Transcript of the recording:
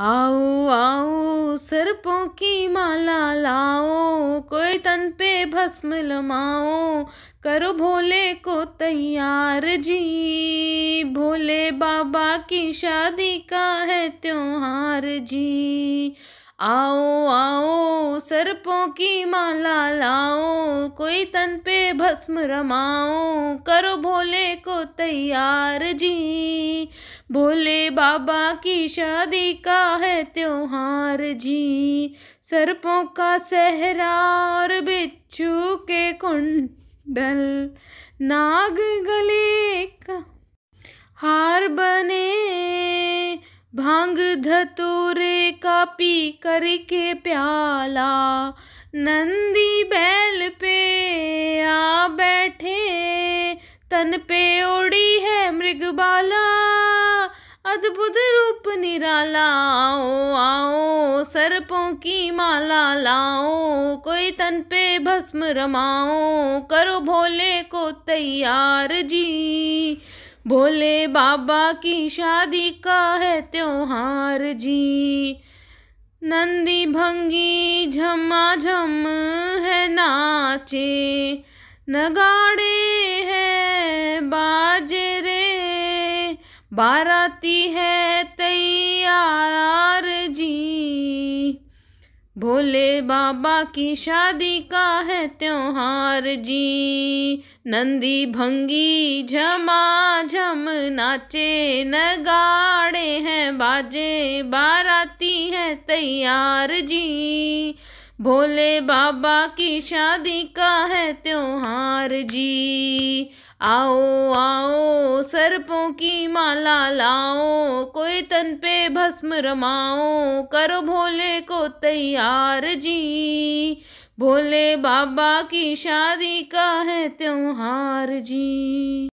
आओ आओ सर्पों की माला लाओ कोई तन पे भस्म लमाओ करो भोले को तैयार जी भोले बाबा की शादी का है त्योहार जी आओ आओ सर्पों की माला लाओ कोई तन पे भस्म रमाओ करो भोले को तैयार जी भोले बाबा की शादी का है त्योहार जी सर्पों का सहरा और बिच्छू के कुंडल नाग गले का हार बने भांग धतूरे का पी करके प्याला नंदी बैल पे आ बैठे तन पे ओढ़ी है मृगबाला अद्भुत रूप निराला आओ आओ सर्पों की माला लाओ कोई तन पे भस्म रमाओ करो भोले को तैयार जी भोले बाबा की शादी का है त्योहार जी नंदी भंगी झमा झम है नाचे नगाड़े है बाजे बाराती है तैयार जी भोले बाबा की शादी का है त्योहार जी नंदी भंगी झमा झम नाचे नगाड़े हैं बाजे बाराती हैं तैयार जी भोले बाबा की शादी का है त्योहार जी आओ आओ सर्पों की माला लाओ कोई तन पे भस्म रमाओ करो भोले को तैयार जी भोले बाबा की शादी का है त्योहार जी